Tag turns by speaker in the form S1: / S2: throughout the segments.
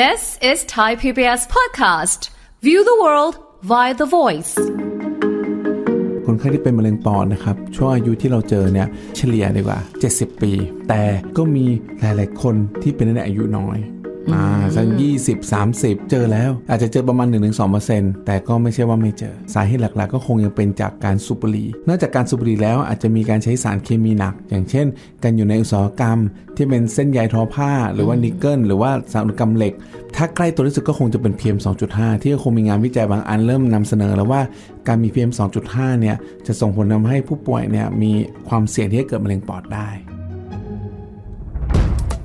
S1: This is Thai PBS podcast. View the world via the voice.
S2: คนไข้ที่เป็นมะเร็งปอดนะครับ ช่วงอายุที่เราเจอเนี่ยเฉลี่ยดีกว่า 70 ปี แต่ก็มีหลายๆคนที่เป็นในอายุน้อย
S1: อ่าสักย
S2: ี่สิบสามสิบเจอแล้วอาจจะเจอประมาณ1-2%ถึงนแต่ก็ไม่ใช่ว่าไม่เจอ สาเหตุหลักๆ ก็คงยังเป็นจากการสูบบุหรี่นอกจากการสูบบุหรี่แล้วอาจจะมีการใช้สารเคมีหนัก อย่างเช่นการอยู่ในอุตสาหกรรม ที่เป็นเส้นใยทอผ้า หรือว่า นิกเกิล หรือว่าสารอุตกรรมเหล็ก ถ้าใกล้ตัวที่สุดก็คงจะเป็นเพียม2.5ที่คงมีงานวิจัยบางอันเริ่มนำเสนอแล้วว่าการมีเพียม2.5เนี่ยจะส่งผลทาให้ผู้ป่วยเนี่ยมีความเสี่ยงที่จะเกิดมะเร็งปอดได้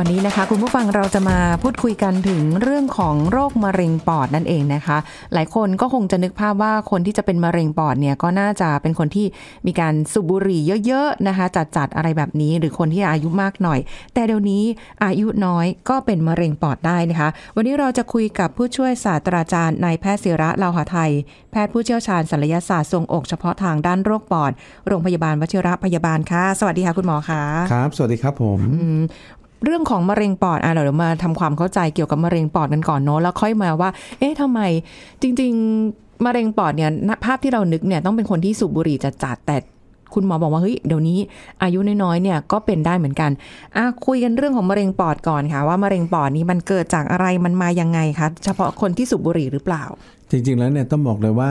S1: วันนี้นะคะคุณผู้ฟังเราจะมาพูดคุยกันถึงเรื่องของโรคมะเร็งปอดนั่นเองนะคะ หลายคนก็คงจะนึกภาพว่าคนที่จะเป็นมะเร็งปอดเนี่ยก็น่าจะเป็นคนที่มีการสูบบุหรี่เยอะๆนะคะจัดจัดอะไรแบบนี้ หรือคนที่อายุมากหน่อย แต่เดี๋ยวนี้อายุน้อยก็เป็นมะเร็งปอดได้นะคะ วันนี้เราจะคุยกับผู้ช่วยศาสตราจารย์นายแพทย์เสระเลาหาไทยแพทย์ผู้เชี่ยวชาญศัลยศาสตร์ทรงอกเฉพาะทางด้านโรคปอด โรงพยาบาลวชิระพยาบาลค่ะสวัสดีค่ะคุณหมอคะ
S2: ครับ สวัสดีครับผม
S1: เรื่องของมะเร็งปอดอ่ะเดี๋ยวมาทำความเข้าใจเกี่ยวกับมะเร็งปอดกันก่อนเนาะแล้วค่อยมาว่าเอ๊ะทำไม จริง ๆ มะเร็งปอดเนี่ยภาพที่เรานึกเนี่ยต้องเป็นคนที่สูบบุหรี่จัดจัดแต่ คุณหมอบอกว่าเฮ้ยเดี๋ยวนี้อายุน้อยๆเนี่ยก็เป็นได้เหมือนกันอ่ะคุยกันเรื่องของมะเร็งปอดก่อนค่ะ ว่ามะเร็งปอดนี้มันเกิดจากอะไรมันมายังไงคะเฉพาะคนที่สูบบุหรี่หรือเปล่า
S2: จริงๆแล้วเนี่ยต้องบอกเลยว่า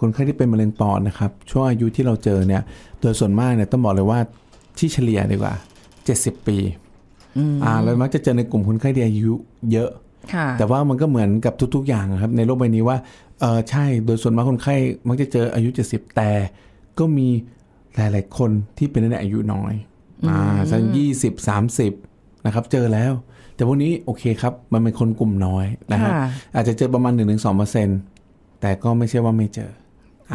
S2: คนไข้ที่เป็นมะเร็งปอดนะครับช่วงอายุที่เราเจอเนี่ยโดยส่วนมากเนี่ยต้องบอกเลยว่าที่เฉลี่ยดีกว่า 70 ปีอ่าเรามักจะเจอในกลุ่มคนไข้ที่อายุเยอะ แต่ว่ามันก็เหมือนกับทุกๆอย่างครับ ในโลกใบนี้ว่าเออใช่ โดยส่วนมากคนไข้มักจะเจออายุ70แต่ก็มีหลาย ๆ คนที่เป็นในอายุน้อย อ่าสักยี่สิบสามสิบนะครับ เจอแล้ว แต่พวกนี้โอเคครับ มันเป็นคนกลุ่มน้อยนะฮะอาจจะเจอประมาณหนึ่งถึงสองเปอร์เซ็นต์แต่ก็ไม่ใช่ว่าไม่เจอ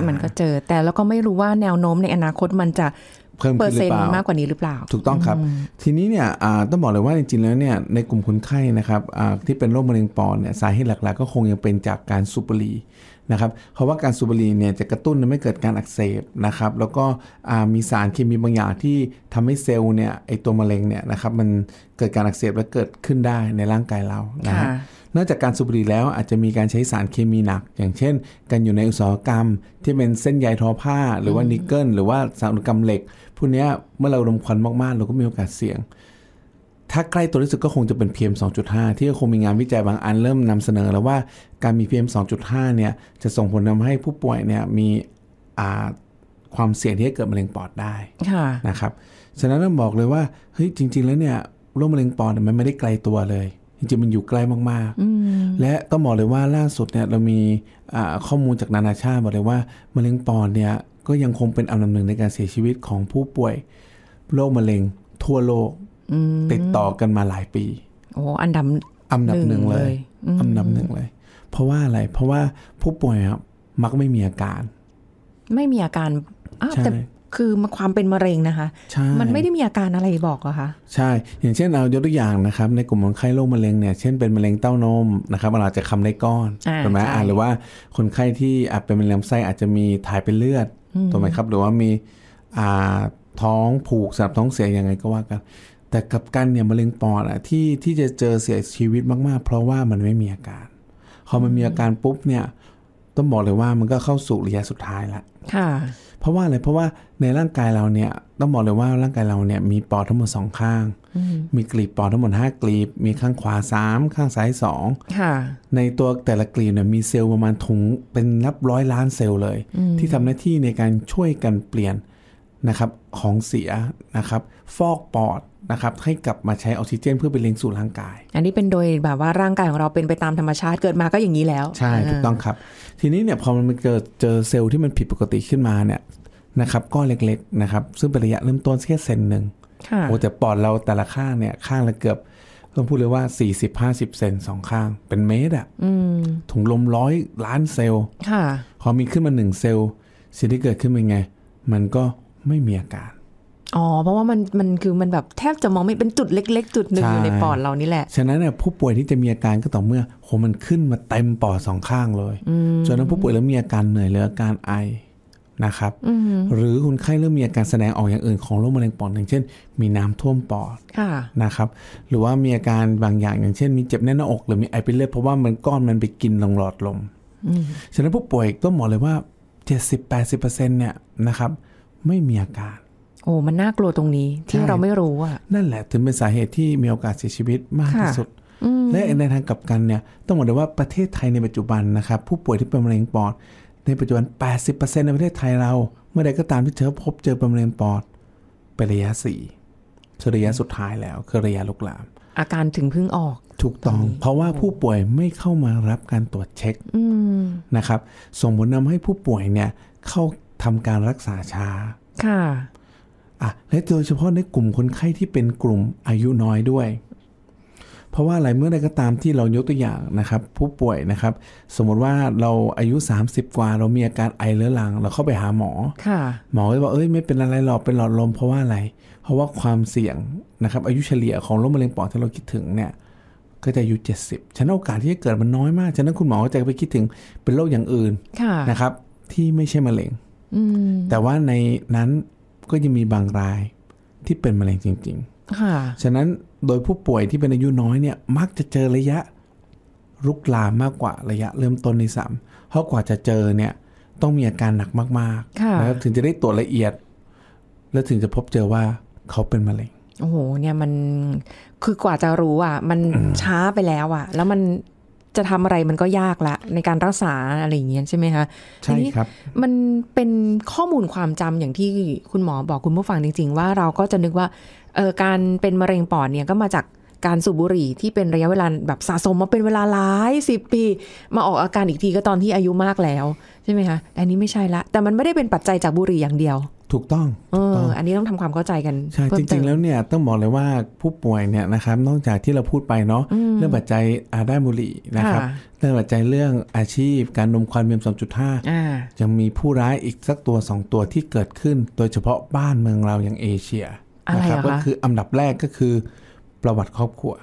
S1: มันก็เจอ แต่แล้วก็ไม่รู้ว่าแนวโน้มในอนาคตมันจะ
S2: เพิ่มขึ้นหรือเปล่ามากกว่านี้หรือเปล่า ถูกต้องครับ ทีนี้เนี่ยต้องบอกเลยว่าจริงๆแล้วเนี่ยในกลุ่มคนไข้นะครับที่เป็นโรคมะเร็งปอดเนี่ย สาเหตุหลักๆก็คงยังเป็นจากการสูบบุหรี่นะครับเพราะว่าการสูบบุหรี่เนี่ยจะกระตุ้นไม่เกิดการอักเสบนะครับ แล้วก็มีสารเคมีบางอย่างที่ทำให้เซลล์เนี่ยไอตัวมะเร็งเนี่ยนะครับมันเกิดการอักเสบและเกิดขึ้นได้ในร่างกายเรานะฮะนอกจากการสูบบุหรี่แล้วอาจจะมีการใช้สารเคมีหนัก อย่างเช่นการอยู่ในอุตสาหกรรม ที่เป็นเส้นใยทอผ้าหรือว่านิกเกิลหรือว่าสารอุตสาหกรรมเหล็กพวกนี้เมื่อเราดมควันมากๆเราก็มีโอกาสเสี่ยงถ้าใกล้ตัวที่สุดก็คงจะเป็น PM 2.5 ที่ก็คงมีงานวิจัยบางอันเริ่มนำเสนอแล้วว่าการมี PM 2.5 เนี่ยจะส่งผลทาให้ผู้ป่วยเนี่ยมีความเสี่ยงที่จะเกิดมะเร็งปอดได้นะครับ ฉะนั้นต้องบอกเลยว่าเฮ้ยจริงๆแล้วเนี่ย โรคมะเร็งปอดมันไม่ได้ไกลตัวเลย จริงๆมันอยู่ใกล้มากๆ และต้องบอกเลยว่าล่าสุดเนี่ยเรามีข้อมูลจากนานาชาติบอกเลยว่ามะเร็งปอดเนี่ยก็ยังคงเป็นอันดับหนึ่งในการเสียชีวิตของผู้ป่วยโรคมะเร็ง ทั่วโลกติดต่อกันมาหลายปี
S1: โอ้อันดับอันดับหนึ่งเลย อันดับหนึ่ง
S2: เลย เพราะว่าอะไร เพราะว่าผู้ป่วยครับมักไม่มีอาการ
S1: ไม่มีอาการอาแต่คือมาความเป็นมะเร็งนะคะ มันไม่ได้มีอาการอะไรบอกหรอคะ
S2: ใช่ อย่างเช่นเอายกตัวอย่างนะครับในกลุ่มคนไข้โรคมะเร็งเนี่ย เช่นเป็นมะเร็งเต้านมนะครับอาจจะคำได้ก้อนถูกไหมหรือว่าคนไข้ที่อาจเป็นมะเร็งไส้อาจจะมีถ่ายเป็นเลือด ถูกไหมครับ หรือว่ามีท้องผูกสำหรับท้องเสียยังไงก็ว่ากันแต่กับการเนี่ยมะเร็งปอดอะที่ที่จะเจอเสียชีวิตมากๆ เพราะว่ามันไม่มีอาการพอมันมีอาการปุ๊บเนี่ยต้องบอกเลยว่ามันก็เข้าสู่ระยะสุดท้ายละค่ะเพราะว่าอะไร เพราะว่าในร่างกายเราเนี่ยต้องบอกเลยว่าร่างกายเราเนี่ยมีปอดทั้งหมดสองข้าง มีกลีบปอดทั้งหมดห้ากลีบมีข้างขวาสามข้างซ้ายสองในตัวแต่ละกลีบเนี่ยมีเซลล์ประมาณถุงเป็นนับร้อยล้านเซลล์เลย ที่ทำหน้าที่ในการช่วยกันเปลี่ยนนะครับของเสียนะครับฟอกปอดนะครับให้กลับมาใช้ออกซิเจนเพื่อไปเลี้ยงสู่ร่างกาย
S1: อันนี้เป็นโดยแบบว่าร่างกายของเราเป็นไปตามธรรมชาติเกิดมาก็อย่างนี้แล้ว ใช่ถูกต้องค
S2: รับ ทีนี้เนี่ยพอมันเจอเจอเซลล์ที่มันผิดปกติขึ้นมาเนี่ยนะครับก้อนเล็กๆนะครับซึ่งเป็นระยะเริ่มต้นแค่เซนหนึ่งโอ้แต่ปอดเราแต่ละข้างเนี่ยข้างละเกือบต้องพูดเลยว่า4สิบเซนสองข้างเป็นเมตรอ่ะถุงลมร้อยล้านเซลล์พอมีขึ้นมาหนึ่งเซลล์สิ่งที่เกิดขึ้นเป็นไง มันก็ไม่มีอาการ
S1: อ๋อเพราะว่ามันมันคือมันแบบแทบจะมองไม่เป็นจุดเล็กๆจุดหนึ่งอยู่ในปอดเรานี่แหละ
S2: ฉะนั้นเนี่ยผู้ป่วยที่จะมีอาการก็ต่อเมื่อโหมันขึ้นมาเต็มปอดสองข้างเลยจนนั้นผู้ป่วยแล้วมีอาการเหนื่อยหรืออาการไอนะครับหรือคุณไข้เริ่มมีอาการแสดงออกอย่างอื่นของโรคมะเร็งปอดอย่างเช่น มีน้ำท่วมปอดนะครับ หรือว่ามีอาการบางอย่างอย่างเช่น มีเจ็บแน่นหน้าอกหรือมีไอเป็นเลือดเพราะว่ามันก้อนมันไปกินลงหลอดลมฉะนั้นผู้ป่วยก็หมอเลยว่าเเเจ็ดดสสิิบบแปปอร์ซ็นต์เนี่ยนะครับไม่มีอาการ
S1: โอ้มันน่ากลัวตรงนี้ที่เราไม่รู้อ
S2: ่ะนั่นแหละถึงเป็นสาเหตุที่มีโอกาสเสียชีวิตมากที่สุด และในทางกลับกันเนี่ย ต้องบอกเลยว่าประเทศไทยในปัจจุบันนะครับผู้ป่วยที่เป็นมะเร็งปอด ในปัจจุบัน 80%ในประเทศไทยเราเมื่อใดก็ตามที่เจอพบเจอเป็นมะเร็งปอดเป็นระยะสี่ระยะสุดท้ายแล้วคือระยะลุกลาม อาการถึงเพิ่งออก ถูกต้อง เพราะว่าผู้ป่วยไม่เข้ามารับการตรวจเช็คนะครับส่งผลนำให้ผู้ป่วยเนี่ยเข้าทำการรักษาช้าค่ะอ่ะและโดยเฉพาะในกลุ่มคนไข้ที่เป็นกลุ่มอายุน้อยด้วย เพราะว่าอะไรเมื่อใดก็ตามที่เรายกตัวอย่างนะครับ ผู้ป่วยนะครับ สมมติว่าเราอายุ30กว่าเรามีอาการไอเรื้อรัง เราเข้าไปหาหมอหมอก็บอกเอ้ยไม่เป็นอะไรหรอกเป็นหลอดลมเพราะว่าอะไรเพราะว่าความเสี่ยงนะครับ อายุเฉลี่ยของโรคมะเร็งปอดที่เราคิดถึง เนี่ย ก็จะอายุ70ฉะนั้นโอกาสที่จะเกิดมันน้อยมากฉะนั้นคุณหมอก็จะไปคิดถึงเป็นโรคอย่างอื่นนะครับ ที่ไม่ใช่มะเร็งแต่ว่าในนั้นก็ยังมีบางรายที่เป็นมะเร็งจริงๆ ค่ะ ฉะนั้นโดยผู้ป่วยที่เป็นอายุน้อยเนี่ย มักจะเจอระยะลุกลามมากกว่าระยะ เริ่มต้นในสามเพราะกว่าจะเจอเนี่ย ต้องมีอาการหนักมากๆนะครับถึงจะได้ตรวจละเอียด แล้วถึงจะพบเจอว่าเขาเป็นมะเร็ง
S1: โอ้โหเนี่ยมันคือกว่าจะรู้อ่ะ มันช้าไปแล้วอ่ะ แล้วมันจะทำอะไรมันก็ยากละในการรักษาอะไรอย่างเงี้ยใช่ไหมคะ ใช่ครับ มันเป็นข้อมูลความจำอย่างที่คุณหมอบอกคุณผู้ฟังจริงๆ ว่าเราก็จะนึกว่า เออการเป็นมะเร็งปอดเนี่ยก็มาจากการสูบบุหรี่ที่เป็นระยะเวลาแบบสะสมมาเป็นเวลาหลายสิบปี มาออกอาการอีกทีก็ตอนที่อายุมากแล้ว ใช่ไหมคะ อันนี้ไม่ใช่ละแต่มันไม่ได้เป็นปัจจัยจากบุหรี่อย่างเดียวถูกต้องเอออันนี้ต้องทำความเข้าใจกันใช่จริงๆ
S2: แล้วเนี่ยต้องบอกเลยว่าผู้ป่วยเนี่ยนะครับนอกจากที่เราพูดไปเนาะเรื่องปัจจัยอาด้าบุหรี่นะครับเรื่องปัจจัยเรื่องอาชีพการนมควันเมียมสองจุดห้ายังมีผู้ร้ายอีกสักตัวสองตัวที่เกิดขึ้นโดยเฉพาะบ้านเมืองเราอย่างเอเชียนะครับก็คืออันดับแรกก็คือประวัติครอบครัว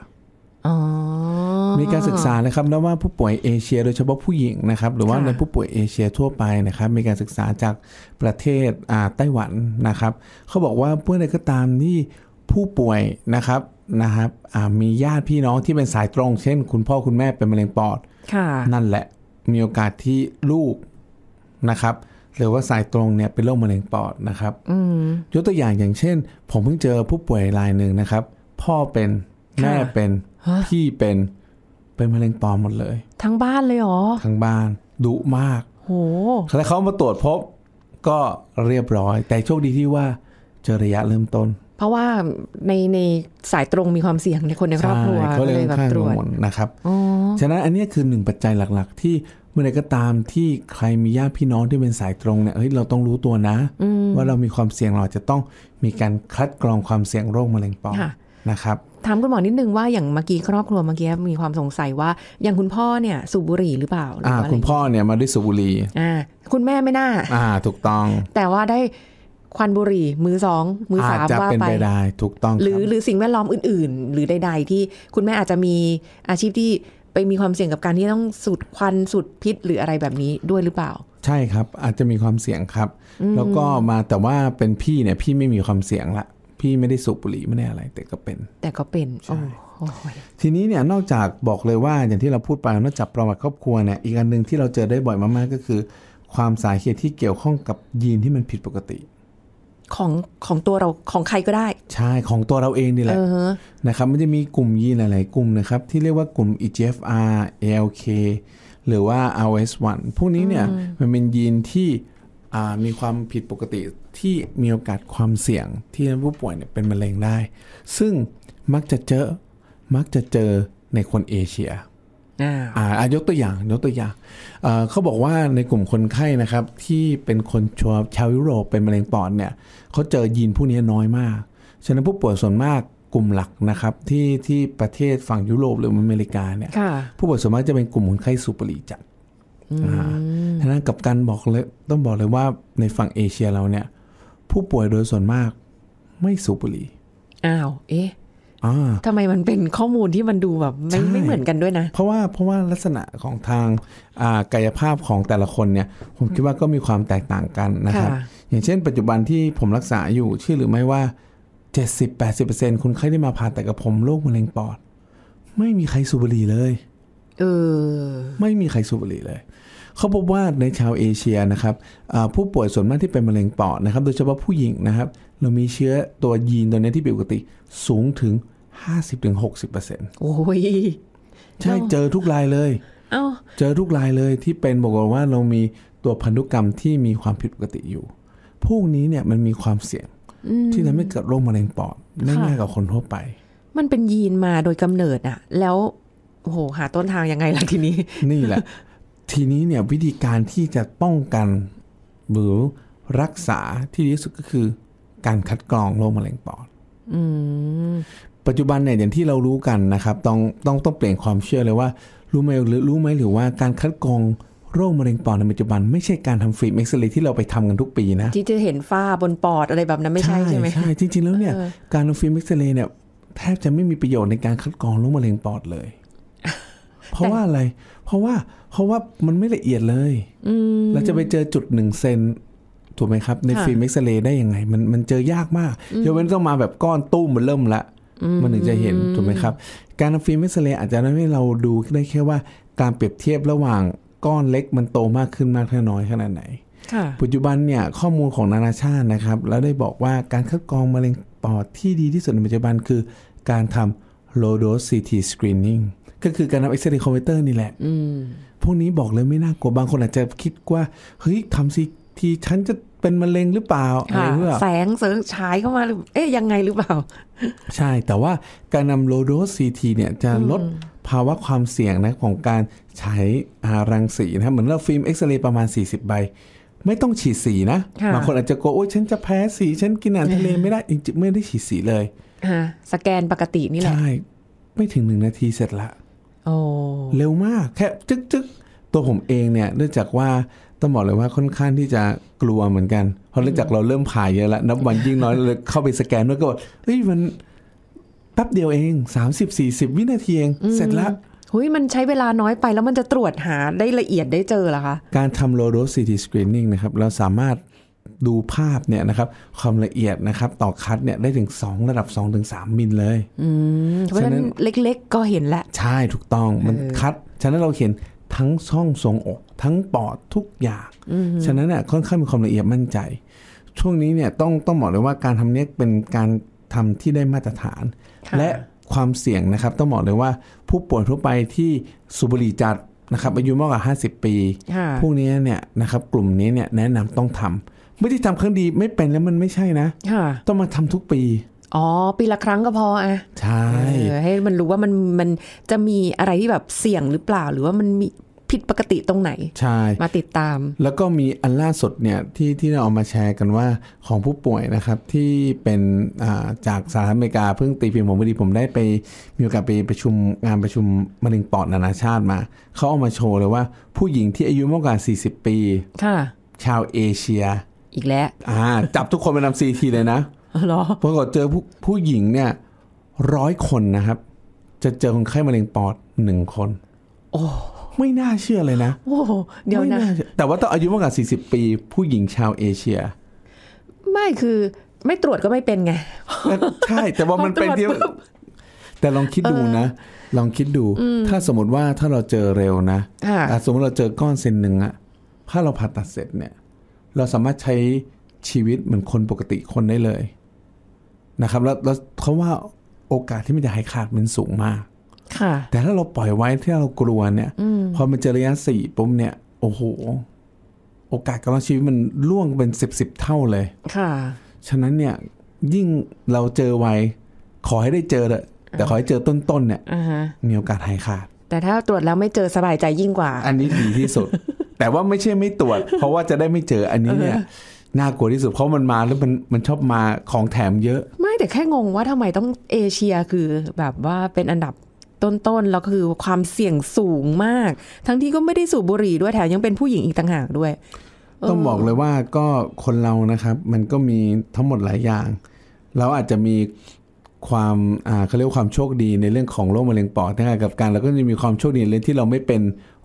S2: มีการศึกษานะครับแล้วว่าผู้ป่วยเอเชีย โดยเฉพาะผู้หญิงนะครับ หรือว่าในผู้ป่วยเอเชียทั่วไปนะครับ มีการศึกษาจากประเทศไต้หวันนะครับเขาบอกว่าเมื่อใดก็ตามที่ผู้ป่วยนะครับนะครับมีญาติพี่น้องที่เป็นสายตรง เช่น คุณพ่อคุณแม่เป็นมะเร็งปอดนั่นแหละมีโอกาสที่ลูกนะครับ หรือว่าสายตรงเนี่ยเป็นโรคมะเร็งปอดนะครับยกตัวอย่างอย่างเช่น ผมเพิ่งเจอผู้ป่วยรายหนึ่งนะครับ พ่อเป็น แม่เป็นที่เป็นเป็นมะเร็งปอดหมดเลย
S1: ทั้งบ้านเลยหรอ
S2: ทั้งบ้านดุมากโหแล้วเขามาตรวจพบก็เรียบร้อย แต่โชคดีที่ว่า เจอระยะเริ่มต้น
S1: เพราะว่าในในสายตรงมีความเสี่ยงในคนในครอบครัวขาเลยแบบตรวจนะครับฉ
S2: ะนั้นอันนี้คือหนึ่งปัจจัยหลักๆ ที่เมื่อไรก็ตามที่ใครมีญาติพี่น้องที่เป็นสายตรงเนี่ยเฮ้ยเราต้องรู้ตัวนะว่าเรามีความเสี่ยงเราจะต้องมีการคัดกรองความเสี่ยงโรคมะเร็งปอดนะครับ
S1: ถามคุณหมอนิดนึงว่า อย่างเมื่อกี้ครอบครัวเมื่อกี้มีความสงสัยว่าอย่างคุณพ่อเนี่ยสูบบุหรี่หรือเปล่า อ่า คุณพ
S2: ่อเนี่ยมาได้สูบบุหรี่
S1: อ่าคุณแม่ไม่น่า
S2: อ่าถูกต้อง
S1: แต่ว่าได้ควันบุหรี่มือสองมือสามว่าไปได
S2: ้ถูกต้องหรือ
S1: หรือสิ่งแวดล้อมอื่น ๆ หรือใดๆที่คุณแม่อาจจะมีอาชีพที่ไปมีความเสี่ยงกับการที่ต้องสูดควันสูดพิษหรืออะไรแบบนี้ด้วยหรือเปล่า
S2: ใช่ครับอาจจะมีความเสี่ยงครับแล้วก็มาแต่ว่าเป็นพี่เนี่ยพี่ไม่มีความเสี่ยงละพี่ไม่ได้สูบบุหรี่ไม่ได้อะไร แต่ก็เป็น
S1: แต่ก็เป็นใช่
S2: ทีนี้เนี่ยนอกจากบอกเลยว่า อย่างที่เราพูดไปนอกจากประวัติครอบครัวเนี่ยอีกอันหนึ่งที่เราเจอได้บ่อยมาก ๆ ก็คือ ความสาเหตุที่เกี่ยวข้องกับยีนที่มันผิดปกติ
S1: ของของตัวเราของใครก็ได้
S2: ใช่ของตัวเราเองนี่แหละนะครับมันจะมีกลุ่มยีนหลายๆกลุ่มนะครับที่เรียกว่ากลุ่ม EGFR ALK หรือว่า RS1 พวกนี้เนี่ยมันเป็นยีนที่มีความผิดปกติที่มีโอกาสความเสี่ยง ที่ผู้ป่วยเนี่ยเป็นมะเร็งได้ ซึ่งมักจะเจอ มักจะเจอในคนเอเชียอ่ายกตัวอย่าง ยกตัวอย่าง เขาบอกว่าในกลุ่มคนไข้นะครับที่เป็นคนชาวชาวยุโรปเป็นมะเร็งปอดเนี่ยเขาเจอยีนผู้นี้น้อยมาก ฉะนั้นผู้ป่วยส่วนมากกลุ่มหลักนะครับ ที่ที่ประเทศฝั่งยุโรปหรืออเมริกาเนี่ยผู้ป่วยส่วนมากจะเป็นกลุ่มคนไข้สูบบุหรี่จัดทันั้นกับการบอกเลยต้องบอกเลยว่าในฝั่งเอเชียเราเนี่ย ผู้ป่วยโดยส่วนมากไม่สูบบุหรี่
S1: อ้าว เอ๊ะทำไมมันเป็นข้อมูลที่มันดูแบบไม่ไม่เหมือนกันด้วยนะ เพราะว่าเพราะว่าลักษณะของ
S2: ทางกายภาพของแต่ละคนเนี่ย ผมคิดว่าก็มีความแตกต่างกันนะครับ อย่างเช่นปัจจุบันที่ผมรักษาอยู่ ชื่อหรือไม่ว่า 70-80%คนไข้ที่มาผ่าต่กับผมโรคมะเร็งปอด ไม่มีใครสูบบุหรี่เลยเออไม่มีใครสูบบุหรี่เลย เขาพบว่าในชาวเอเชียนะครับผู้ป่วยส่วนมากที่เป็นมะเร็งปอดนะครับโดยเฉพาะผู้หญิงนะครับ เรามีเชื้อตัวยีนตัวนี้ที่ผิดปกติสูงถึง 50-60%
S1: โอ้ยใช่เจ
S2: อทุกรายเลยเจอทุกรายเลยที่เป็นบอกว่าเรามีตัวพันธุกรรมที่มีความผิดปกติอยู่ พวกนี้เนี่ยมันมีความเสี่ยง ที่ทำให้เกิดโรคมะเร็งปอดง่ายกว่าคนทั่วไป
S1: มันเป็นยีนมาโดยกำเนิดอะแล้วโอ้โห หาต้นทางยังไง
S2: ล่ะทีนี้ นี่แหละ ทีนี้เนี่ย วิธีการที่จะป้องกันหรือรักษาที่ดีที่สุดก็คือ การคัดกรองโรคมะเร็งปอดปัจจุบันเนี่ยอย่างที่เรารู้กันนะครับ ต้องต้องต้องเปลี่ยนความเชื่อเลยว่ารู้ไหม หรือรู้ไหมหรือว่าการคัดกรองโรคมะเร็งปอดในปัจจุบันไม่ใช่การทำฟิล์มเอ็กซเรย์ที่เราไปทำกันทุกปีนะ
S1: ที่จะเห็นฝ้าบนปอดอะไรแบบนั้นไม่ใช่ใช่ไหมใช่จริงๆแล้วเนี่ย
S2: การทำฟิล์มเอ็กซเรย์เนี่ยแทบจะไม่มีประโยชน์ในการคัดกรองโรคมะเร็งปอดเลยเพราะว่าอะไร เพราะว่าเพราะว่ามันไม่ละเอียดเลยเราจะไปเจอจุดหนึ่งเซนถูกไหมครับในฟิล์มเอ็กซเรย์ได้ยังไงมันมันเจอยากมากยกเว้นต้องมาแบบก้อนตู้มมันเริ่มละมันถึงจะเห็นถูกไหมครับ การฟิล์มเอ็กซเรย์อาจจะทำให้เราดูได้แค่ว่า การเปรียบเทียบระหว่างก้อนเล็กมันโตมากขึ้นมากแค่น้อยขนาดไหนปัจจุบันเนี่ยข้อมูลของนานาชาตินะครับ แล้วได้บอกว่าการคัดกรองมะเร็งปอดที่ดีที่สุดในปัจจุบันคือการทำ low dose CT screening ก็คือการทำเอ็กซเรย์คอมพิวเตอร์นี่แหละ พวกนี้บอกเลยไม่น่ากลัว บางคนอาจจะคิดว่าเฮ้ยทำซีทีฉันจะเป็นมะเร็งหรือเปล่าอะไรเพี้ยแส
S1: งเสริมฉายเข้ามาหรือ เอ๊ยยังไงหรือเปล่า
S2: ใช่แต่ว่าการนำโลโดสซีทีเนี่ยจะลดภาวะความเสี่ยงนะ ของการใช้รังสีนะเหมือนเราฟิล์มเอ็กซเรย์ประมาณ 40 ใบ ไม่ต้องฉีดสีนะ บางคนอาจจะกลัวโอ้ยฉันจะแพ้สีฉันกินอาหารทะเลไม่ได้จริงๆไม่ได้ฉีดสีเลย
S1: สแกนปกตินี่แหละ ใช่
S2: ไม่ถึงหนึ่งนาทีเสร็จละเร็วมาก แค่จึ๊กจ๊กตัวผมเองเนี่ยเนื่องจากว่าต้องบอกเลยว่าค่อนข้างที่จะกลัวเหมือนกัน เพราะเนื่องจากเราเริ่มผ่ายเยอะแล้ว นับวันยิ่งน้อยเลยเข้าไปสแกนด้วยก็บอกเฮ้ยมันแป๊บเดียวเองสสสามิบี่สิบวินาทีเอง เสร็จแล้ว
S1: เฮ้ยมันใช้เวลาน้อยไปแล้วมันจะตรวจหาได้ละเอียดได้เจอเหรอคะ
S2: การทำโลโดซิตี้สกรีนนิ่งนะครับเราสามารถดูภาพเนี่ยนะครับความละเอียดนะครับต่อคัดเนี่ยได้ถึง 2 ระดับ 2-3 มิลเลย
S1: เพราะฉะนั้นเล็กๆ ก็เห็นและ
S2: ใช่ถูกต้องมันคัดฉะนั้นเราเห็นทั้งช่องทรงอก ทั้งปอดทุกอย่าง ฉะนั้นเนี่ยค่อนข้างมีความละเอียดมั่นใจ ช่วงนี้เนี่ยต้องต้องบอกเลยว่าการทำเนี้ยเป็นการทำที่ได้มาตรฐาน และความเสี่ยงนะครับต้องบอกเลยว่าผู้ป่วยทั่วไปที่สุบรีจัดนะครับอายุมากกว่า 50 ปีพวกนี้เนี่ยนะครับกลุ่มนี้เนี่ยแนะนำต้องทำ
S1: ไม่ได้ทำครั้งดีไม่เป็นแล้วมันไม่ใช่นะ ค่ะ ต้องมาทำทุกปี อ๋อปีละครั้งก็พออะใช่ให้มันรู้ว่ามันมันจะมีอะไรที่แบบเสี่ยงหรือเปล่าหรือว่ามันมีผิดปกติตรงไหน
S2: ใช่มาติดตาม แล้วก็มีอันล่าสุดเนี่ยที่ที่เราเอามาแชร์กันว่าของผู้ป่วยนะครับ ที่เป็นจากสหรัฐอเมริกาเพิ่งตีพิมพ์ผมพอดีผมได้ไป มีโอกาสไปประชุมงานประชุมมะเร็งปอดนานาชาติมาเขาเอามาโชว์เลยว่า ผู้หญิงที่อายุมากกว่า40 ปีค่ะชาวเอเชียอีกแล้วอ่า จับทุกคนไปนำซีทีเลยนะหรอปรากฏเจอผู้ผู้หญิงเนี่ยร้อยคนนะครับ จะเจอคนไข้มะเร็งปอดหนึ่งคน โอ้ไม่น่าเชื่อเลยนะ
S1: โอ้เดี๋ยวนะ
S2: แต่ว่าต้องอายุมากกว่าสสี่ิบปีผู้หญิงชาวเอเชีย
S1: ไม่คือไม่ตรวจก็ไม่เป็นไง
S2: ใช่ แต่ว่ามันเป็นที่แต่ลองคิดดูนะ ลองคิดดู ถ้าสมมติว่าถ้าเราเจอเร็วนะสมมติเราเจอก้อนเซนหนึ่งอะถ้าเราผ่าตัดเสร็จเนี่ยเราสามารถใช้ชีวิตเหมือนคนปกติคนได้เลยนะครับ แล้วแลวเขาว่าโอกาสที่มันจะหายขาดมันสูงมาก ค่ะ แต่ถ้าเราปล่อยไว้ที่เรากลัวเนี่ยอพอมันเจอระยะสี่ปุ๊บเนี่ย โอ้โหโอกาสการรอดชีวิตมันล่วงเป็นสิบสิบเท่าเลย ค่ะ ฉะนั้นเนี่ยยิ่งเราเจอไว ขอให้ได้เจอเลยแต่ขอให้เจอต้นๆเนี่ยมีโอกาสหายขาด
S1: แต่ถ้าตรวจแล้วไม่เจอสบายใจยิ่งกว่า
S2: อันนี้ดีที่สุดแต่ว่าไม่ใช่ไม่ตรวจ เพราะว่าจะได้ไม่เจออันนี้เนี่ยน่ากลัวที่สุดเพราะมันมาแล้วมันมันชอบมาของแถมเยอะ
S1: ไม่แต่แค่งงว่าทำไมต้องเอเชียคือแบบว่าเป็นอันดับต้นๆแล้วคือความเสี่ยงสูงมาก ทั้งที่ก็ไม่ได้สูบบุหรี่ด้วยแถมยังเป็นผู้หญิงอีกต่างหากด้วย ต้องบอกเลยว่าก็
S2: คนเรานะครับมันก็มีทั้งหมดหลายอย่าง เราอาจจะมีความเขาเรียกความโชคดีในเรื่องของโรคมะเร็งปอดนะครับกับการเราก็จะมีความโชคดีในเรื่องที่เราไม่เป็น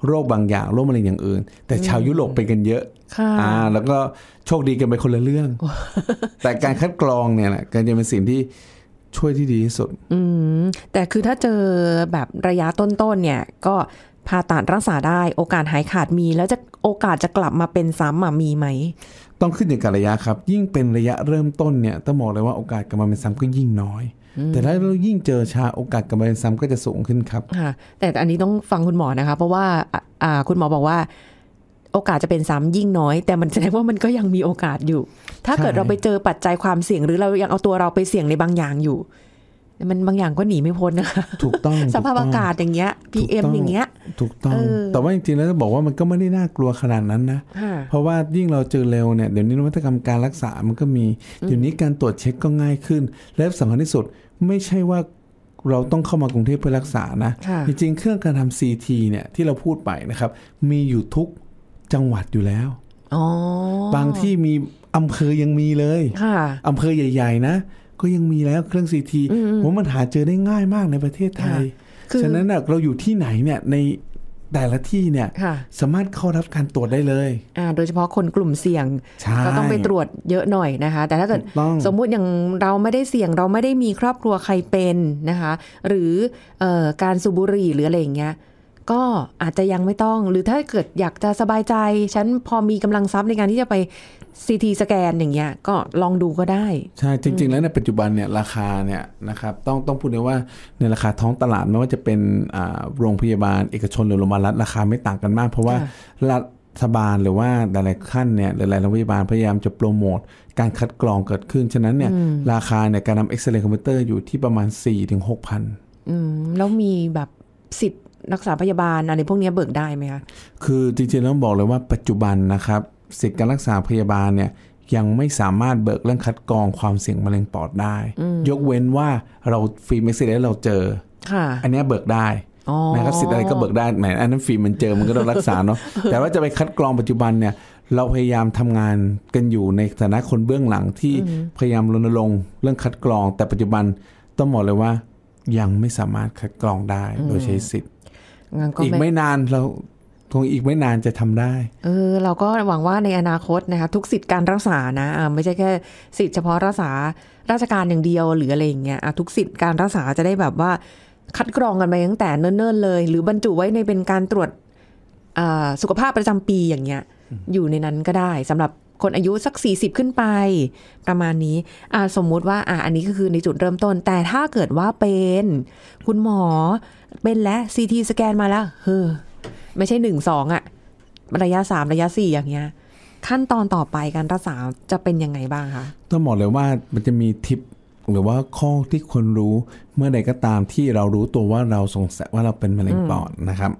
S2: โรคบางอย่างโรคมะเร็งอย่างอื่น แต่ชาวยุโรปเป็นกันเยอะอ่าแล้วก็โชคดีกันไปคนละเรื่อง แต่การคัดกรองเนี่ยแหละการจะเป็นสิ่งที่ช่วยที่ดีที่สุด
S1: อืม แต่คือถ้าเจอแบบระยะต้นๆเนี่ยก็ผ่าตัดรักษาได้ โอกาสหายขาดมี แล้วจะโอกาสจะกลับมาเป็นซ้ำมีไหม ต้
S2: องขึ้นอยู่กับระยะครับ ยิ่งเป็นระยะเริ่มต้นเนี่ยต้องบอกเลยว่าโอกาสกลับมาเป็นซ้ำก็ยิ่งน้อยแต่ถ้าเรายิ่งเจอชาโอกาสกำเริบซ้ำก็จะสูงขึ้นครับ
S1: ค่ะแต่อันนี้ต้องฟังคุณหมอนะคะเพราะว่าคุณหมอบอกว่าโอกาสจะเป็นซ้ำยิ่งน้อยแต่มันแสดงว่ามันก็ยังมีโอกาสอยู่ ถ้าเกิดเราไปเจอปัจจัยความเสี่ยงหรือเรายังเอาตัวเราไปเสี่ยงในบางอย่างอยู่มันบางอย่างก็หนีไม่พ้นนะคะ
S2: ถูกต้องสภาพอากาศ
S1: อย่างเงี้ยพีเอ็มอย่างเงี้ย
S2: ถูกต้องแต่ว่าจริงๆแล้วจะบอกว่ามันก็ไม่ได้น่ากลัวขนาดนั้นนะ เพราะว่ายิ่งเราเจอเร็วเนี่ยเดี๋ยวนี้นวัตกรรมการรักษา มันก็มีเดี๋ยวนี้การตรวจเช็คก็ง่ายขึ้น และสำคัญที่สุดไม่ใช่ว่าเราต้องเข้ามากรุงเทพเพื่อรักษานะจริงๆเครื่องการทำซีทีเนี่ยที่เราพูดไปนะครับ มีอยู่ทุกจังหวัดอยู่แล้วบางที่มีอำเภอยังมีเลยอำเภอใหญ่ๆนะก็ยังมีแล้วเครื่องซีทีผมมันหาเจอได้ง่ายมากในประเทศไทย ฉะนั้นเราอยู่ที่ไหนเนี่ยในแต่ละที่เนี่ยสามารถเข้ารับการตรวจได้เลย
S1: โดยเฉพาะคนกลุ่มเสี่ยงก็ต้องไปตรวจเยอะหน่อยนะคะแต่ถ้าเกิดสมมุติอย่างเราไม่ได้เสี่ยงเราไม่ได้มีครอบครัวใครเป็นนะคะหรืออการสูบบุหรี่หรืออะไรอย่างเงี้ยก็อาจจะยังไม่ต้องหรือถ้าเกิดอยากจะสบายใจฉันพอมีกำลังทรัพย์ในการที่จะไปซีทีสแกนอย่างเงี้ยก็ลองดูก็ได้ใ
S2: ช่จริง ๆ แล้วในปัจจุบันเนี่ยราคาเนี่ยนะครับต้องต้องพูดเลยว่าในราคาท้องตลาดไม่ว่าจะเป็นโรงพยาบาลเอกชนหรือโรงพยาบาลรัฐราคาไม่ต่างกันมาก เพราะว่ารัฐบาลหรือว่าหลายๆขั้นเนี่ยหลายๆโรงพยาบาล พยายามจะโปรโมท การคัดกรองเกิดขึ้น ฉะนั้นเนี่ย ราคาเนี่ยการนำเอ็กซเรย์คอมพิวเตอร์อยู่ที่ประมาณ4ี่ถึงหกพัน
S1: แล้วมีแบบสิทธิ์รักษาพยาบาลอะไรพวกนี้เบิกได้ไหมคะ
S2: คือจริงๆต้องบอกเลยว่าปัจจุบันนะครับสิทธิ์การรักษาพยาบาลเนี่ยยังไม่สามารถเบิกเรื่องคัดกรองความเสี่ยงมะเร็งปอดได้ยกเว้นว่าเราฟีลมเอ็กซิเดเราเจออันนี้เบิกได้
S1: นะครับสิทธิ์อะไรก็เบิกได
S2: ้แหมอันนั้นฟีมมันเจอมันก็ต้องรักษาเนาะแต่ว่าจะไปคัดกรองปัจจุบันเนี่ย เราพยายามทำงานกันอยู่ในฐานะคนเบื้องหลังที่พยายามรณรงค์เรื่องคัดกรอง แต่ปัจจุบันต้องบอกเลยว่า ยังไม่สามารถคัดกรองได้โดยใช้สิทธิ์อีกไม่นานเราคงอีกไม่นานจะทำได้
S1: เออเราก็หวังว่าในอนาคตนะคะทุกสิทธิ์การรักษานะไม่ใช่แค่สิทธิ์เฉพาะรักษาราชการอย่างเดียวหรืออะไรอย่างเงี้ยทุกสิทธิ์การรักษาจะได้แบบว่า คัดกรองกันไปตั้งแต่เนิ่นๆเลย หรือบรรจุไว้ในเป็นการตรวจสุขภาพประจำปีอย่างเงี้ยอยู่ในนั้นก็ได้ สำหรับคนอายุสัก40ขึ้นไป ประมาณนี้สมมุติว่าอ่ะอันนี้ก็คือในจุดเริ่มต้น แต่ถ้าเกิดว่าเป็นคุณหมอ เป็นแล้วซีทีสแกนมาแล้วเฮ้อไม่ใช่หนึ่งสองอะระยะสามระยะสี่อย่างเงี้ยขั้นตอนต่อไปการรักษาจะเป็นยังไงบ้างคะ
S2: ต้องบอกเลยว่ามันจะมีทิปหรือว่าข้อที่ควรรู้เมื่อใดก็ตามที่เรารู้ตัวว่าเราสงสัยว่าเราเป็นมะเร็งปอดนะครับ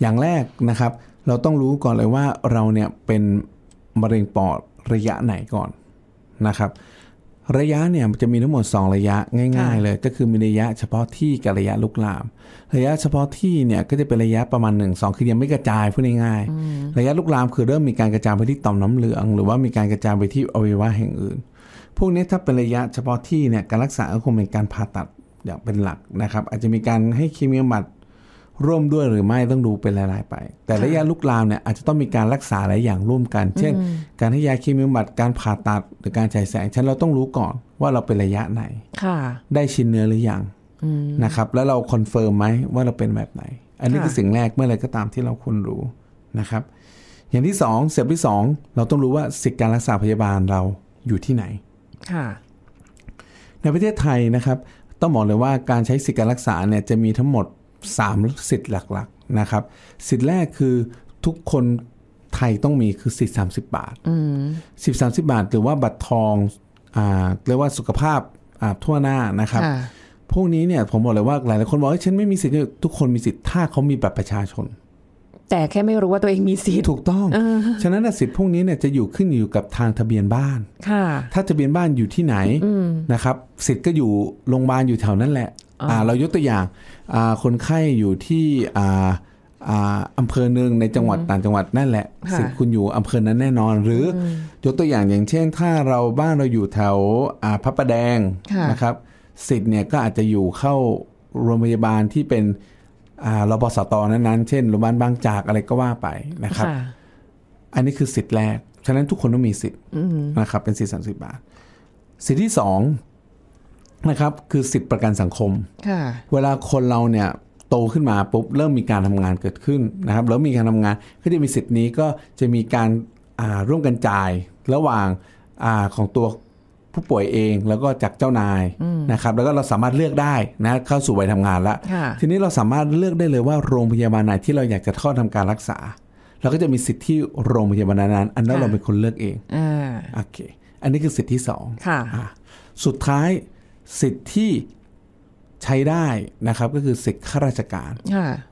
S2: อย่างแรกนะครับ เราต้องรู้ก่อนเลยว่าเราเนี่ยเป็นมะเร็งปอดระยะไหนก่อนนะครับระยะเนี่ยจะมีทั้งหมด2ระยะง่ายๆเลย ก็คือมีระยะเฉพาะที่กับระยะลุกลาม ระยะเฉพาะที่เนี่ยก็จะเป็นระยะประมาณ1งคือยังไม่กระจายพูดง่ายๆ ระยะลุกลามคือเริ่มมีการกระจายไปที่ต่อมน้ำเหลือง หรือว่ามีการกระจายไปที่อวัยวะแห่งอื่น พวกนี้ถ้าเป็นระยะเฉพาะที่เนี่ยการรักษาก็คงเป็นการผ่าตัดอย่างเป็นหลักนะครับอาจจะมีการให้เคมีบำบัดร่วมด้วยหรือไม่ต้องดูเป็นรายๆไป แต่ระยะลุกลามเนี่ยอาจจะต้องมีการรักษาหลายอย่างร่วมกัน เช่น การให้ยาเคมีบำบัดการผ่าตัดหรือการฉายแสงฉันเราต้องรู้ก่อนว่าเราเป็นระยะไหนได้ชิ้นเนื้อหรือยังนะครับแล้วเราคอนเฟิร์มไหมว่าเราเป็นแบบไหน อันนี้คือสิ่งแรกเมื่อไรก็ตามที่เราควรรู้นะครับ อย่างที่สองเสียบที่สองเราต้องรู้ว่าสิทธิการรักษาพยาบาลเราอยู่ที่ไหนในประเทศไทยนะครับ ต้องบอกเลยว่าการใช้สิทธิการรักษาเนี่ยจะมีทั้งหมด3สิทธิ์หลักๆนะครับ สิทธิ์แรกคือทุกคนไทยต้องมีคือสิทธิ์สามสิบบาทสิบสามสิบบาทหรือว่าบัตรทองเรียกว่าสุขภาพทั่วหน้านะครับพวกนี้เนี่ยผมบอกเลยว่าหลายหลายคนบอกว่าฉันไม่มีสิทธิ์ทุกคนมีสิทธิ์ถ้าเขามีบัตรประชาชน
S1: แต่แค่ไม่รู้ว่าตัวเองมีสิทธิ์ถูกต้องอ
S2: ฉะนั้นสิทธิ์พวกนี้เนี่ยจะอยู่ขึ้นอยู่กับทางทะเบียนบ้านค่ะ ถ้าทะเบียนบ้านอยู่ที่ไหนนะครับ สิทธิ์ก็อยู่โรงพยาบาลอยู่แถวนั้นแหละเรายกตัวอย่างคนไข้อยู่ที่อำเภอหนึ่งในจังหวัดต่างจังหวัดนั่นแหละ สิทธิ์คุณอยู่อำเภอนั้นแน่นอน หรือ ยกตัวอย่างอย่างเช่น ถ้าเราบ้านเราอยู่แถวพระประแดงนะครับ สิทธิ์เนี่ยก็อาจจะอยู่เข้าโรงพยาบาลที่เป็นรบสตนั้นๆ เช่นโรงพยาบาลบางจากอะไรก็ว่าไปนะครับอันนี้คือสิทธิ์แรกฉะนั้นทุกคนต้องมีสิทธิ์นะครับเป็นสิทธิ์สามสิบบาทสิทธิ์ที่สองนะครับคือสิทธิประกันสังคมเวลาคนเราเนี่ยโตขึ้นมาปุ๊บเริ่มมีการทำงานเกิดขึ้นนะครับ แล้วมีการทำงานก็จะมีสิทธินี้ก็จะมีการร่วมกันจ่ายระหว่างอของตัวผู้ป่วยเอง แล้วก็จากเจ้านายนะครับแล้วก็เราสามารถเลือกได้นะเข้าสู่วัยทำงานแล้ว ทีนี้เราสามารถเลือกได้เลยว่าโรงพยาบาลไหนที่เราอยากจะเข้าทำการรักษา เราก็จะมีสิทธิที่โรงพยาบาลนั้น อันนั้นเราเป็นคนเลือกเองโอเคอันนี้คือสิทธิที่สองสุดท้ายสิทธิ์ที่ใช้ได้นะครับก็คือสิทธิ์ข้าราชการ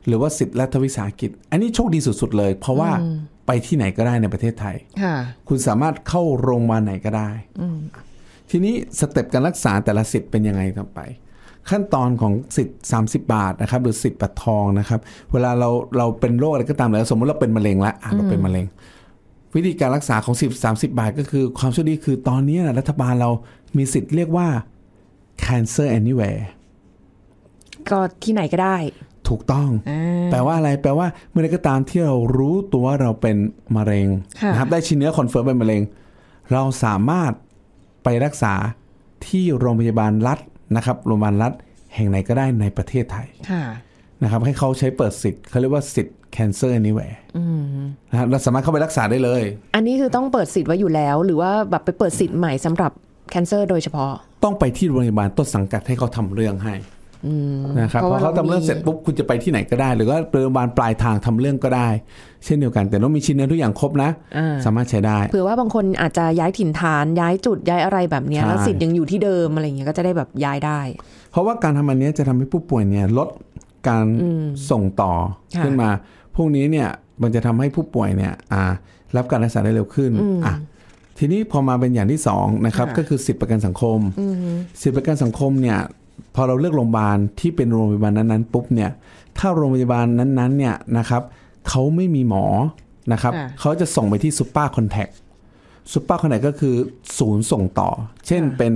S2: หรือว่าสิทธิ์รัฐวิสาหกิจ อันนี้โชคดีสุด ๆ เลย เพราะว่าไปที่ไหนก็ได้ในประเทศไทย คุณสามารถเข้าโรงพยาบาลไหนก็ได้ ทีนี้สเต็ปการรักษาแต่ละสิทธิ์เป็นยังไงต่อไป ขั้นตอนของสิทธิ์ 30 บาทนะครับ หรือสิทธิ์ปัดทองนะครับเวลาเราเราเป็นโรคอะไรก็ตามแล้วสมมติเราเป็นมะเร็งละเราเป็นมะเร็ง วิธีการรักษาของสิบสิบาท ก็คือความช่วยดีคือตอนนี้รัฐบาลเรามีสิทธิ์เรียกว่า cancer anywhere
S1: ก็ที่ไหนก็ได้
S2: ถูกต้องแปลว่าอะไร แปลว่าเมื่อไรก็ตามที่เรารู้ตัวว่าเราเป็นมะเร็งนะครับ ได้ชิ้นเนื้อคอนเฟิร์มเป็นมะเร็ง เราสามารถไปรักษาที่โรงพยาบาลรัฐนะครับ โรงพยาบาลรัฐแห่งไหนก็ได้ในประเทศไทยะนะครับ ให้เขาใช้เปิดสิทธิ์เขาเรียกว่าสิทธิ์ cancer anywhere นะครับเราสามารถเข้าไปรักษาได้เลย
S1: อันนี้คือต้องเปิดสิทธิ์ไว้อยู่แล้ว หรือว่าแบบไปเปิดสิทธิ์ใหม่สำหรับ cancer โดยเฉพาะ
S2: ต้องไปที่โรงพยาบาลต้นสังกัดให้เขาทำเรื่องให้
S1: นะครับพอเขาทำเรื่อง เสร็จ
S2: ปุ๊บคุณจะไปที่ไหนก็ได้หรือว่าโรงพยาบาลปลายทางทำเรื่องก็ได้เช่นเดียวกัน แต่ต้องมีชิ้นเนื้อทุกอย่างครบนะสามารถใช้ได้เ
S1: ผื่อว่าบางคนอาจจะย้ายถิ่นฐาน ย้ายจุดย้ายอะไรแบบนี้แล้วสิทธิ์ยังอยู่ที่เดิมอะไรเงี้ยก็จะได้แบบย้ายได้
S2: เพราะว่าการทำอันนี้จะทำให้ผู้ป่วยเนี่ยลดการส่งต่อขึ้นมาพวกนี้เนี่ยมันจะทำให้ผู้ป่วยเนี่ยรับการรักษาได้เร็วขึ้นอ่ะทีนี้พอมาเป็นอย่างที่สองนะครับ ก็คือ สิทธิประกันสังคมสิทธิประกันสังคมเนี่ย พอเราเลือกโรงพยาบาลที่เป็นโรงพยาบาลนั้นๆปุ๊บเนี่ย ถ้าโรงพยาบาลนั้นๆเนี่ยนะครับเขาไม่มีหมอนะครับเขาจะส่งไปที่ซูเปอร์คอนแทคซูเปอร์คอนแทคก็คือศูนย์ส่งต่อ เช่นเป็น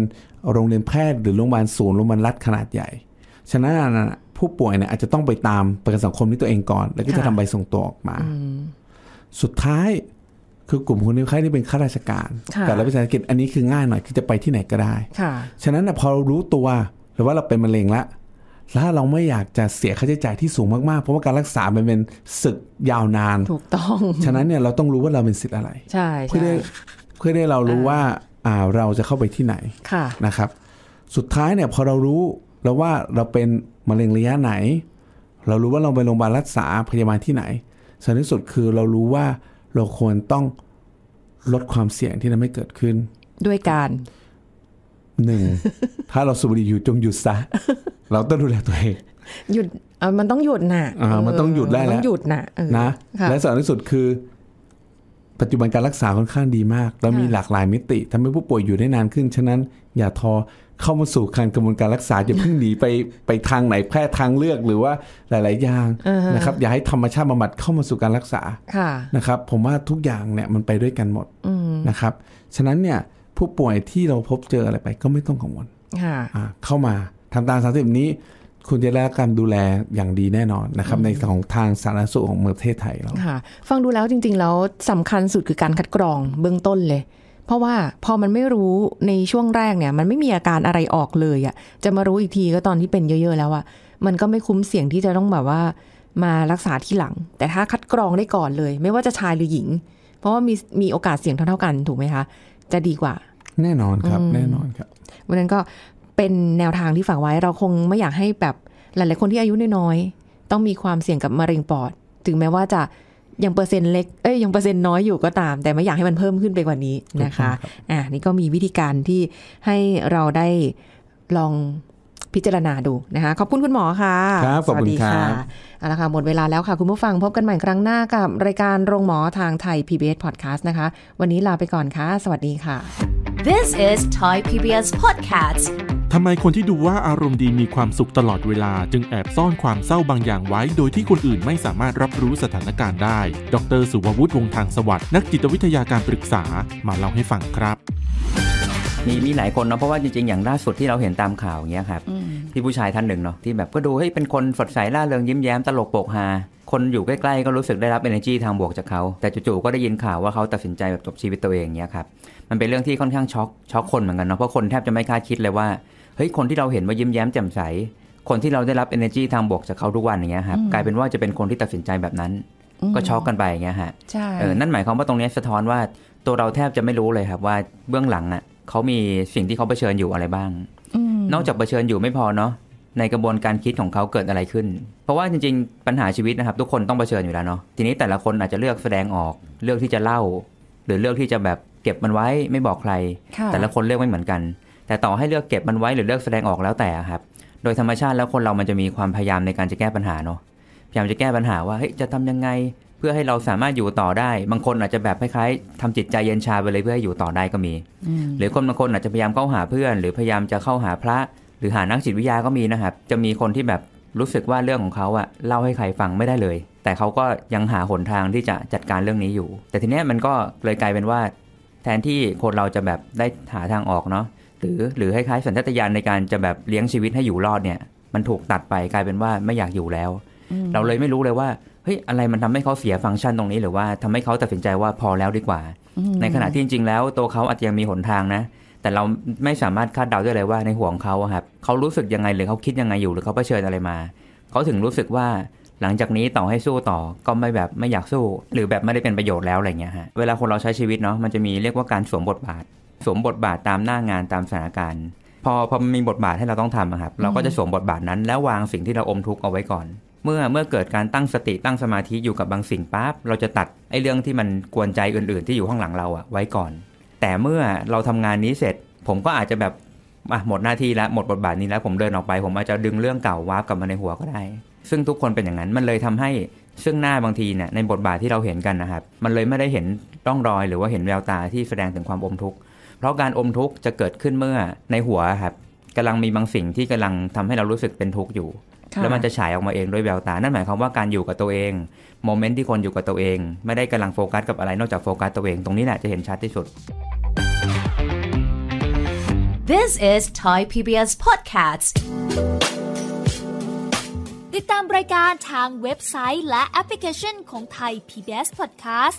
S2: โรงเรียนแพทย์หรือโรงพยาบาลศูนย์โรงพยาบาลรัฐขนาดใหญ่ฉะนั้นผู้ป่วยเนี่ยอาจจะต้องไปตามประกันสังคมที่ตัวเองก่อนแล้วก็จะทำใบส่งตัวออกมาสุดท้ายคือกลุ่มคนนี้ที่เป็นข้าราชการ แต่รัฐวิสาหกิจอันนี้คือง่ายหน่อยคือจะไปที่ไหนก็ได้ฉะนั้นพอเรารู้ตัวหรือว่าเราเป็นมะเร็งละถ้าเราไม่อยากจะเสียค่าใช้จ่ายที่สูงมากๆ เพราะว่าการรักษาเป็นศึกยาวนาน ถูกต้อง ฉะนั้นเนี่ยเราต้องรู้ว่าเราเป็นสิทธิ์อะไร
S1: ใช่เพื่อได้
S2: เพื่อได้เรารู้ว่าอ่าเราจะเข้าไปที่ไหนค่ะนะครับ สุดท้ายเนี่ยพอเรารู้แล้วว่าเราเป็นมะเร็งระยะไหน เรารู้ว่าเราไปโรงพยาบาลรักษาพยาบาลที่ไหนสำคัญที่สุดคือเรารู้ว่าเราควรต้องลดความเสี่ยงที่จะไม่เกิดขึ้น ด้วยการ หนึ่ง ถ้าเราสูบบุหรี่อยู่จงหยุดซะเราต้องดูแลตัวเอง
S1: หยุดมันต้องหยุดน่ะมันต้องหยุดได้แล้วหยุดน่ะ
S2: นะและสำคัญที่สุดคือ ปัจจุบันการรักษาค่อนข้างดีมากเรามีหลากหลายมิติทำให้ผู้ป่วยอยู่ได้นานขึ้นฉะนั้นอย่าทอเข้ามาสู่การกระบวนการรักษาอย่าเพิ่งหนีไปไปทางไหนแพทย์ทางเลือกหรือว่าหลายๆอย่างนะครับอย่าให้ธรรมชาติบำบัดเข้ามาสู่การรักษาะนะครับ ผมว่าทุกอย่างเนี่ยมันไปด้วยกันหมดนะครับฉะนั้นเนี่ย ผู้ป่วยที่เราพบเจออะไรไปก็ไม่ต้องกังวลค่ะเข้ามาทำตามสามสิบนี้ คุณจะได้รัการดูแลอย่างดีแน่นอนนะครับ ในของทางสาธารณสุขของประเทศไทยเรา
S1: ฟังดูแล้วจริงๆแล้วสำคัญสุดคือการคัดกรองเบื้องต้นเลยเพราะว่าพอมันไม่รู้ในช่วงแรกเนี่ย มันไม่มีอาการอะไรออกเลยอะ่ะจะมารู้อีกทีก็ตอนที่เป็นเยอะ ๆ แล้วอะ่ะมันก็ไม่คุ้มเสี่ยงที่จะต้องแบบว่ามารักษาที่หลัง แต่ถ้าคัดกรองได้ก่อนเลยไม่ว่าจะชายหรือหญิง เพราะว่ามีมีโอกาสเสี่ยงเท่าๆกันถูกไหมคะ จะดีกว่า
S2: แน่นอนครับ แน่นอนครับ
S1: วันนั้นก็เป็นแนวทางที่ฝากไว้เราคงไม่อยากให้แบบหลาย ๆคนที่อายุน้อยๆต้องมีความเสี่ยงกับมะเร็งปอดถึงแม้ว่าจะยังเปอร์เซ็นต์เล็ก เอ้ยยังเปอร์เซ็นต์น้อยอยู่ก็ตาม แต่ไม่อยากให้มันเพิ่มขึ้นไปกว่านี้นะคะ อ่านี่ก็มีวิธีการที่ให้เราได้ลองพิจารณาดูนะคะ ขอบคุณคุณหมอค่ะครับขอบคุณค่ะเอาละค่ะ หมดเวลาแล้วค่ะ คุณผู้ฟังพบกันใหม่ครั้งหน้ากับ รายการโรงหมอทางไทย PBS Podcast นะคะ วันนี้ลาไปก่อนค่ะ สวัสดีค่ะ This is Thai PBS Podcast ทำไมคนที่ดูว่า
S2: อารมณ์ดีมีความสุขตลอดเวลาจึงแอบซ่อนความเศร้าบางอย่างไว้ โดยที่คนอื่นไม่สามารถรับรู้สถานการณ์ได้ ดรสุวัววงทางสวัสด์นักจิตวิทยาการปรึกษามาเล
S3: ่าให้ฟังครับ มีมีหลายคนเนาะเพราะว่าจริงๆอย่างล่าสุดที่เราเห็นตามข่าวเงี้ยครับที่ผู้ชายท่านหนึ่งเนาะที่แบบก็ดูเฮ้ยเป็นคนสดใสร่าเริงยิ้มแย้ม ตลกโปกฮาคนอยู่ใกล้ๆ ก็รู้สึกได้รับ energy ทางบวกจากเขา แต่จู่ๆก็ได้ยินข่าวว่าเขาตัดสินใจแบบจบชีวิตตัวเองเงี้ยครับมันเป็นเรื่องที่ค่อนข้างช็อกช็อกคนเหมือนกันเนาะเพราะคนแทบจะไม่คาดคิดเลยว่าเฮ้ยคนที่เราเห็นว่ายิ้มแย้มแจ่มใส คนที่เราได้รับ energy ทางบวกจากเขาทุกวันอย่างเงี้ยครับกลายเป็นว่าจะเป็นคนที่ตัดสินใจแบบนั้น ก็ช็อกกันไปอย่างเงี้ยฮะนั่นหมายความว่าตรงนี้สะท้อนว่าตัวเราแทบจะไม่รู้เลยครับว่าเบื้องหลังอ่ะเขามีสิ่งที่เขาเผชิญอยู่อะไรบ้างนอกจากเผชิญอยู่ไม่พอเนาะในกระบวนการคิดของเขาเกิดอะไรขึ้น เพราะว่าจริงๆปัญหาชีวิตนะครับทุกคนต้องเผชิญอยู่แล้วเนาะทีนี้แต่ละคนอาจจะเลือกแสดงออกเลือกที่จะเล่า หรือเลือกที่จะแบบเก็บมันไว้ไม่บอกใคร แต่ละคนเลือกไม่เหมือนกันแต่ต่อให้เลือกเก็บมันไว้หรือเลือกแสดงออกแล้วแต่ครับ โดยธรรมชาติแล้วคนเรามันจะมีความพยายามในการจะแก้ปัญหาเนาะ พยายามจะแก้ปัญหาว่าเฮ้ยจะทำยังไง เพื่อให้เราสามารถอยู่ต่อได้ บางคนอาจจะแบบคล้ายๆทำจิตใจเย็นชาไปเลยเพื่อให้อยู่ต่อได้ก็มี หรือคนบางคนอาจจะพยายามเข้าหาเพื่อน หรือพยายามจะเข้าหาพระ หรือหานักจิตวิทยาก็มีนะครับ จะมีคนที่แบบรู้สึกว่าเรื่องของเขาอะเล่าให้ใครฟังไม่ได้เลย แต่เขาก็ยังหาหนทางที่จะจัดการเรื่องนี้อยู่ แต่ทีเนี้ยมันก็เลยกลายเป็นว่า แทนที่คนเราจะแบบได้หาทางออกเนาะหรือหรือคล้ายๆสัญชาตญาณในการจะแบบเลี้ยงชีวิตให้อยู่รอดเนี่ย มันถูกตัดไปกลายเป็นว่าไม่อยากอยู่แล้ว เราเลยไม่รู้เลยว่าเฮ้ยอะไรมันทำให้เขาเสียฟังก์ชันตรงนี้ หรือว่าทำให้เขาตัดสินใจว่าพอแล้วดีกว่า ในขณะที่จริงๆแล้วตัวเขาอาจจะยังมีหนทางนะแต่เราไม่สามารถคาดเดาได้เลยว่าในหัวของเขาครับเขารู้สึกยังไง หรือเขาคิดยังไงอยู่ หรือเขาเผชิญอะไรมาเขาถึงรู้สึกว่า หลังจากนี้ต่อให้สู้ต่อก็ไม่แบบไม่อยากสู้ หรือแบบไม่ได้เป็นประโยชน์แล้วอะไรเงี้ยฮะเวลาคนเราใช้ชีวิตเนาะมันจะมีเรียกว่าการสวมบทบาทสวมบทบาทตามหน้างานตามสถานการณ์ พอพอมีบทบาทให้เราต้องทำครับเราก็จะสวมบทบาทนั้นแล้ววางสิ่งที่เราอมทุกข์เอาไว้ก่อน เมื่อเมื่อเกิดการตั้งสติตั้งสมาธิอยู่กับบางสิ่งปั๊บเราจะตัดไอ้เรื่องที่มันกวนใจอื่น ๆ ที่อยู่ข้างหลังเราอะไว้ก่อน แต่เมื่อเราทำงานนี้เสร็จ ผมก็อาจจะแบบอ่ะหมดหน้าที่แล้วหมดบทบาทนี้แล้วผมเดินออกไปผมอาจจะดึงเรื่องเก่าวาร์ปกลับมาในหัวก็ได้ ซึ่งทุกคนเป็นอย่างนั้นมันเลยทำให้ซึ่งหน้าบางทีเนี่ยในบทบาทที่เราเห็นกันนะครับมันเลยไม่ได้เห็นต้องรอยหรือว่าเห็นแววตาที่แสดงถึงความอมทุกข์เพราะการอมทุกข์จะเกิดขึ้นเมื่อในหัวครับกำลังมีบางสิ่งที่กำลังทำให้เรารู้สึกเป็นทุกข์อยู่ แล้วมันจะฉายออกมาเองด้วยแววตา นั่นหมายความว่าการอยู่กับตัวเองโมเมนต์ที่คนอยู่กับตัวเอง ไม่ได้กำลังโฟกัสกับอะไรนอกจากโฟกัสตัวเอง ตรงนี้แหละ จะเห็นชัดที่สุด
S1: This is Thai PBS Podcast ติดตามรายการทางเว็บไซต์ และแอปพลิเคชันของ Thai PBS Podcast